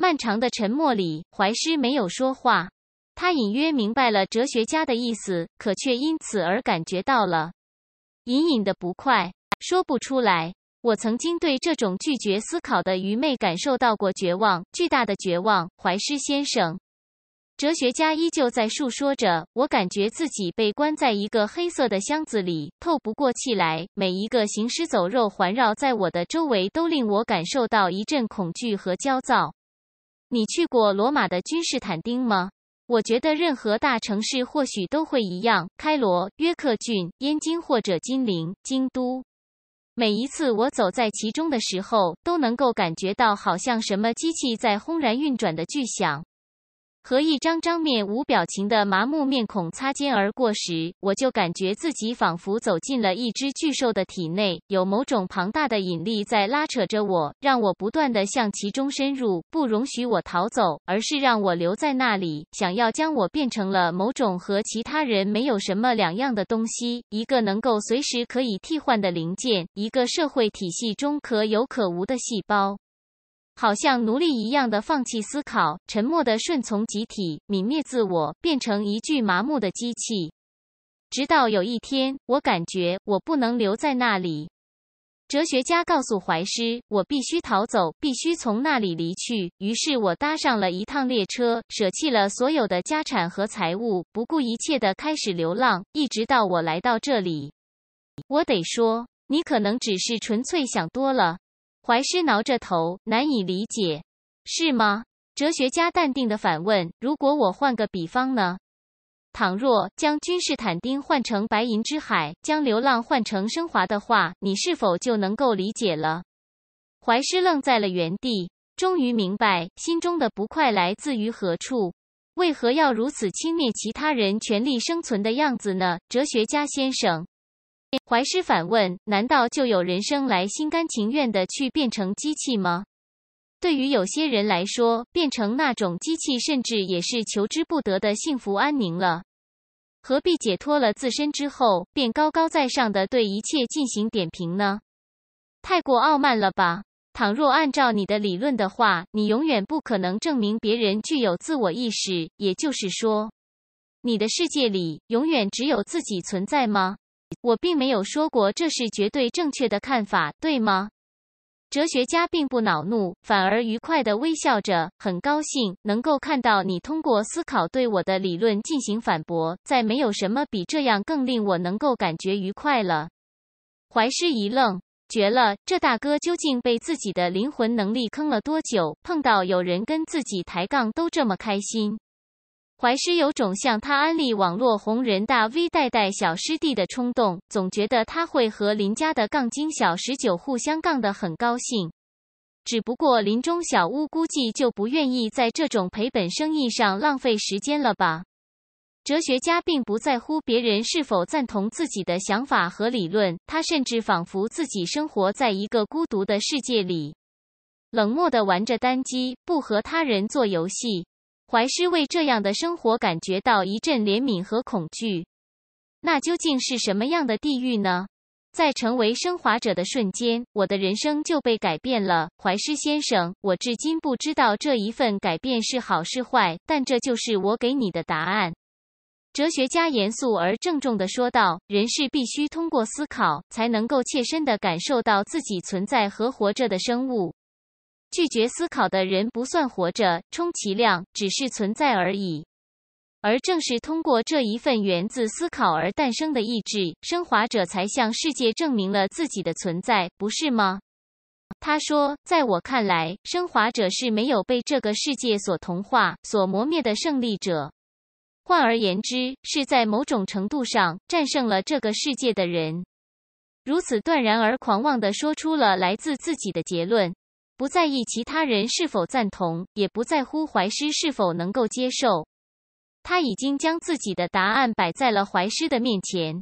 漫长的沉默里，怀师没有说话。他隐约明白了哲学家的意思，可却因此而感觉到了隐隐的不快，说不出来。我曾经对这种拒绝思考的愚昧感受到过绝望，巨大的绝望。怀师先生，哲学家依旧在述说着。我感觉自己被关在一个黑色的箱子里，透不过气来。每一个行尸走肉环绕在我的周围，都令我感受到一阵恐惧和焦躁。你去过罗马的君士坦丁吗？我觉得任何大城市或许都会一样，开罗、约克郡、燕京或者金陵、京都。每一次我走在其中的时候，都能够感觉到好像什么机器在轰然运转的巨响。和一张张面无表情的麻木面孔擦肩而过时，我就感觉自己仿佛走进了一只巨兽的体内，有某种庞大的引力在拉扯着我，让我不断地向其中深入，不容许我逃走，而是让我留在那里，想要将我变成了某种和其他人没有什么两样的东西，一个能够随时可以替换的零件，一个社会体系中可有可无的细胞。好像奴隶一样的放弃思考，沉默的顺从集体，泯灭自我，变成一具麻木的机器。直到有一天，我感觉我不能留在那里。哲学家告诉怀师，我必须逃走，必须从那里离去。”于是，我搭上了一趟列车，舍弃了所有的家产和财物，不顾一切的开始流浪，一直到我来到这里。我得说，你可能只是纯粹想多了。怀师挠着头，难以理解，是吗？哲学家淡定的反问。如果我换个比方呢？倘若将君士坦丁换成白银之海，将流浪换成升华的话，你是否就能够理解了？怀师愣在了原地，终于明白心中的不快来自于何处，为何要如此轻蔑其他人全力生存的样子呢？哲学家先生。怀师反问：“难道就有人生来心甘情愿的去变成机器吗？对于有些人来说，变成那种机器，甚至也是求之不得的幸福安宁了。何必解脱了自身之后，便高高在上的对一切进行点评呢？太过傲慢了吧？倘若按照你的理论的话，你永远不可能证明别人具有自我意识，也就是说，你的世界里永远只有自己存在吗？”我并没有说过这是绝对正确的看法，对吗？哲学家并不恼怒，反而愉快的微笑着，很高兴能够看到你通过思考对我的理论进行反驳。再没有什么比这样更令我能够感觉愉快了。怀师一愣，绝了，这大哥究竟被自己的灵魂能力坑了多久？碰到有人跟自己抬杠都这么开心？怀师有种向他安利网络红人大 V 带带小师弟的冲动，总觉得他会和邻家的杠精小十九互相杠得很高兴。只不过林中小屋估计就不愿意在这种赔本生意上浪费时间了吧。哲学家并不在乎别人是否赞同自己的想法和理论，他甚至仿佛自己生活在一个孤独的世界里，冷漠地玩着单机，不和他人做游戏。怀师为这样的生活感觉到一阵怜悯和恐惧。那究竟是什么样的地狱呢？在成为升华者的瞬间，我的人生就被改变了。怀师先生，我至今不知道这一份改变是好是坏，但这就是我给你的答案。哲学家严肃而郑重的说道：“人是必须通过思考，才能够切身的感受到自己存在和活着的生物。”拒绝思考的人不算活着，充其量只是存在而已。而正是通过这一份源自思考而诞生的意志，升华者才向世界证明了自己的存在，不是吗？他说：“在我看来，升华者是没有被这个世界所同化、所磨灭的胜利者。换而言之，是在某种程度上战胜了这个世界的人。”如此断然而狂妄地说出了来自自己的结论。不在意其他人是否赞同，也不在乎怀师是否能够接受。他已经将自己的答案摆在了怀师的面前，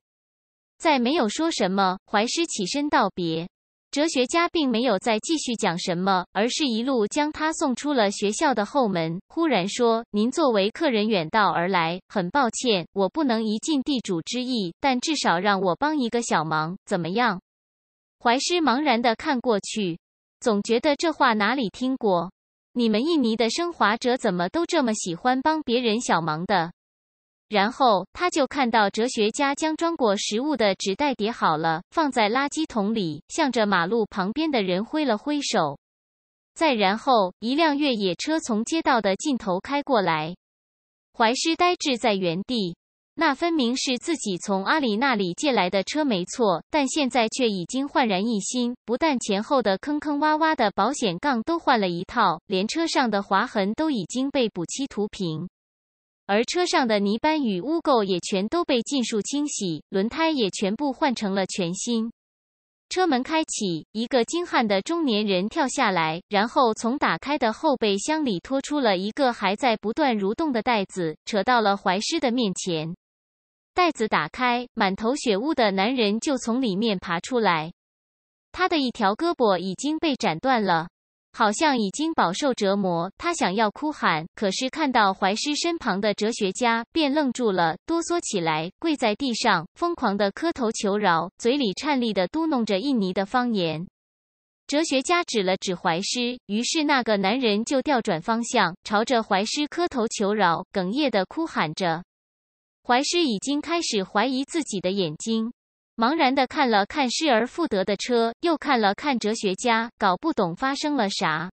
在没有说什么，怀师起身道别。哲学家并没有再继续讲什么，而是一路将他送出了学校的后门。忽然说：“您作为客人远道而来，很抱歉，我不能一尽地主之谊，但至少让我帮一个小忙，怎么样？”怀师茫然地看过去。总觉得这话哪里听过？你们印尼的升华者怎么都这么喜欢帮别人小忙的？然后他就看到哲学家将装过食物的纸袋叠好了，放在垃圾桶里，向着马路旁边的人挥了挥手。再然后，一辆越野车从街道的尽头开过来，怀师呆滞在原地。那分明是自己从阿里那里借来的车，没错，但现在却已经焕然一新。不但前后的坑坑洼洼的保险杠都换了一套，连车上的划痕都已经被补漆涂平，而车上的泥斑与污垢也全都被尽数清洗，轮胎也全部换成了全新。车门开启，一个精悍的中年人跳下来，然后从打开的后备箱里拖出了一个还在不断蠕动的袋子，扯到了怀师的面前。袋子打开，满头血污的男人就从里面爬出来。他的一条胳膊已经被斩断了，好像已经饱受折磨。他想要哭喊，可是看到怀师身旁的哲学家，便愣住了，哆嗦起来，跪在地上，疯狂的磕头求饶，嘴里颤栗的嘟囔着印尼的方言。哲学家指了指怀师，于是那个男人就调转方向，朝着怀师磕头求饶，哽咽的哭喊着。怀师已经开始怀疑自己的眼睛，茫然的看了看失而复得的车，又看了看哲学家，搞不懂发生了啥。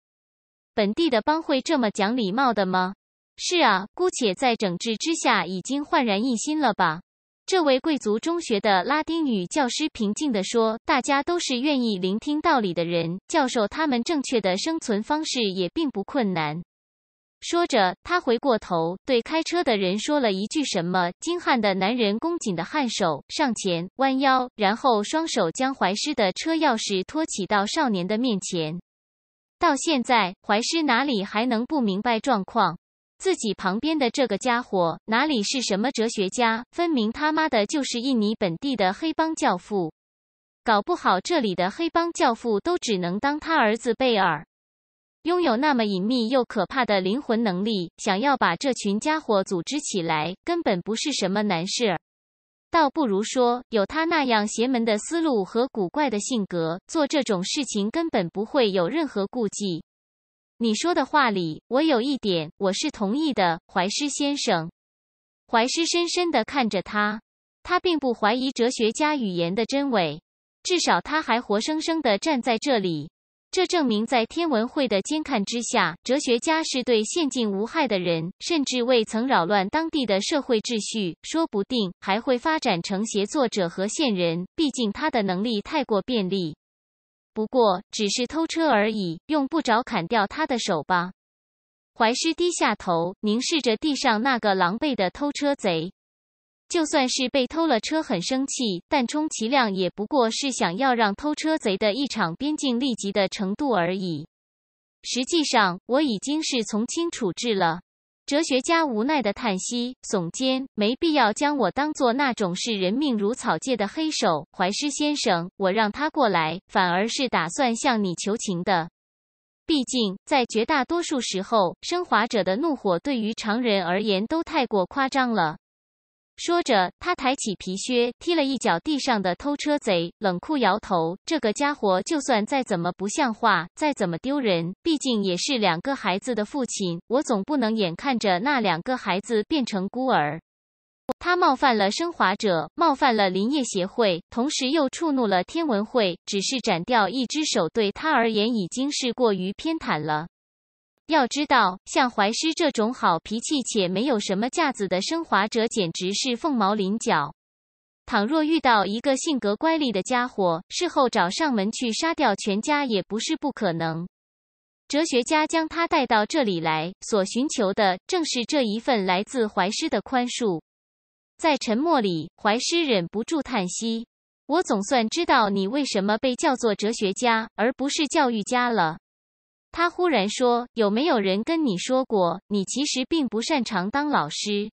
本地的帮会这么讲礼貌的吗？是啊，姑且在整治之下已经焕然一新了吧。这位贵族中学的拉丁语教师平静地说：“大家都是愿意聆听道理的人，教授他们正确的生存方式也并不困难。”说着，他回过头对开车的人说了一句什么。精悍的男人恭谨的颔首，上前弯腰，然后双手将怀师的车钥匙托起到少年的面前。到现在，怀师哪里还能不明白状况？自己旁边的这个家伙哪里是什么哲学家，分明他妈的就是印尼本地的黑帮教父。搞不好这里的黑帮教父都只能当他儿子贝尔。拥有那么隐秘又可怕的灵魂能力，想要把这群家伙组织起来，根本不是什么难事。倒不如说，有他那样邪门的思路和古怪的性格，做这种事情根本不会有任何顾忌。你说的话里，我有一点我是同意的，怀师先生。怀师深深地看着他，他并不怀疑哲学家语言的真伪，至少他还活生生地站在这里。这证明，在天文会的监看之下，哲学家是对现境无害的人，甚至未曾扰乱当地的社会秩序。说不定还会发展成协作者和线人，毕竟他的能力太过便利。不过，只是偷车而已，用不着砍掉他的手吧。怀师低下头，凝视着地上那个狼狈的偷车贼。就算是被偷了车，很生气，但充其量也不过是想要让偷车贼的一场边境立己的程度而已。实际上，我已经是从轻处置了。哲学家无奈的叹息，耸肩，没必要将我当做那种视人命如草芥的黑手。怀师先生，我让他过来，反而是打算向你求情的。毕竟，在绝大多数时候，升华者的怒火对于常人而言都太过夸张了。说着，他抬起皮靴踢了一脚地上的偷车贼，冷酷摇头：“这个家伙就算再怎么不像话，再怎么丢人，毕竟也是两个孩子的父亲，我总不能眼看着那两个孩子变成孤儿。”他冒犯了升华者，冒犯了林业协会，同时又触怒了天文会。只是斩掉一只手，对他而言已经是过于偏袒了。要知道，像怀师这种好脾气且没有什么架子的升华者，简直是凤毛麟角。倘若遇到一个性格乖戾的家伙，事后找上门去杀掉全家也不是不可能。哲学家将他带到这里来，所寻求的正是这一份来自怀师的宽恕。在沉默里，怀师忍不住叹息：“我总算知道你为什么被叫做哲学家，而不是教育家了。”他忽然说：“有没有人跟你说过，你其实并不擅长当老师？”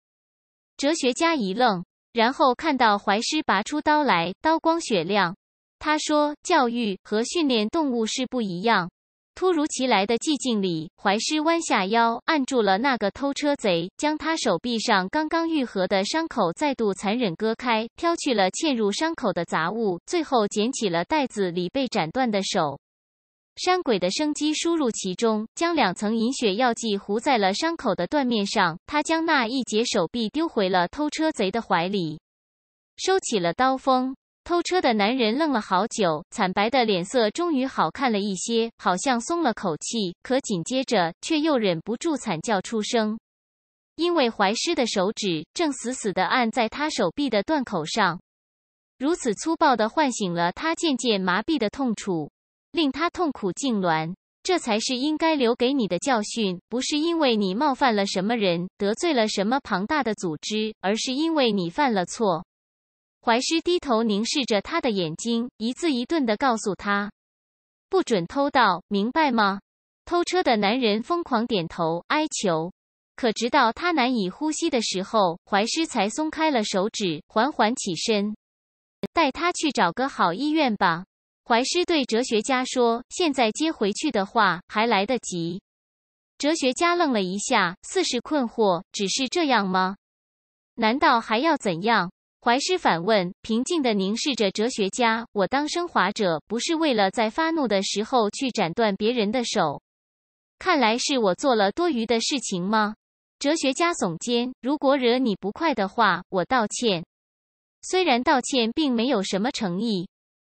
哲学家一愣，然后看到怀师拔出刀来，刀光雪亮。他说：“教育和训练动物是不一样。”突如其来的寂静里，怀师弯下腰，按住了那个偷车贼，将他手臂上刚刚愈合的伤口再度残忍割开，挑去了嵌入伤口的杂物，最后捡起了袋子里被斩断的手。山鬼的生机输入其中，将两层银血药剂糊在了伤口的断面上。他将那一截手臂丢回了偷车贼的怀里，收起了刀锋。偷车的男人愣了好久，惨白的脸色终于好看了一些，好像松了口气。可紧接着却又忍不住惨叫出声，因为怀师的手指正死死地按在他手臂的断口上，如此粗暴地唤醒了他渐渐麻痹的痛楚。令他痛苦痉挛，这才是应该留给你的教训。不是因为你冒犯了什么人，得罪了什么庞大的组织，而是因为你犯了错。怀师低头凝视着他的眼睛，一字一顿地告诉他：“不准偷盗，明白吗？”偷车的男人疯狂点头哀求，可直到他难以呼吸的时候，怀师才松开了手指，缓缓起身，带他去找个好医院吧。怀师对哲学家说：“现在接回去的话还来得及。”哲学家愣了一下，似是困惑：“只是这样吗？难道还要怎样？”怀师反问，平静地凝视着哲学家：“我当升华者，不是为了在发怒的时候去斩断别人的手。看来是我做了多余的事情吗？”哲学家耸肩：“如果惹你不快的话，我道歉。虽然道歉并没有什么诚意。”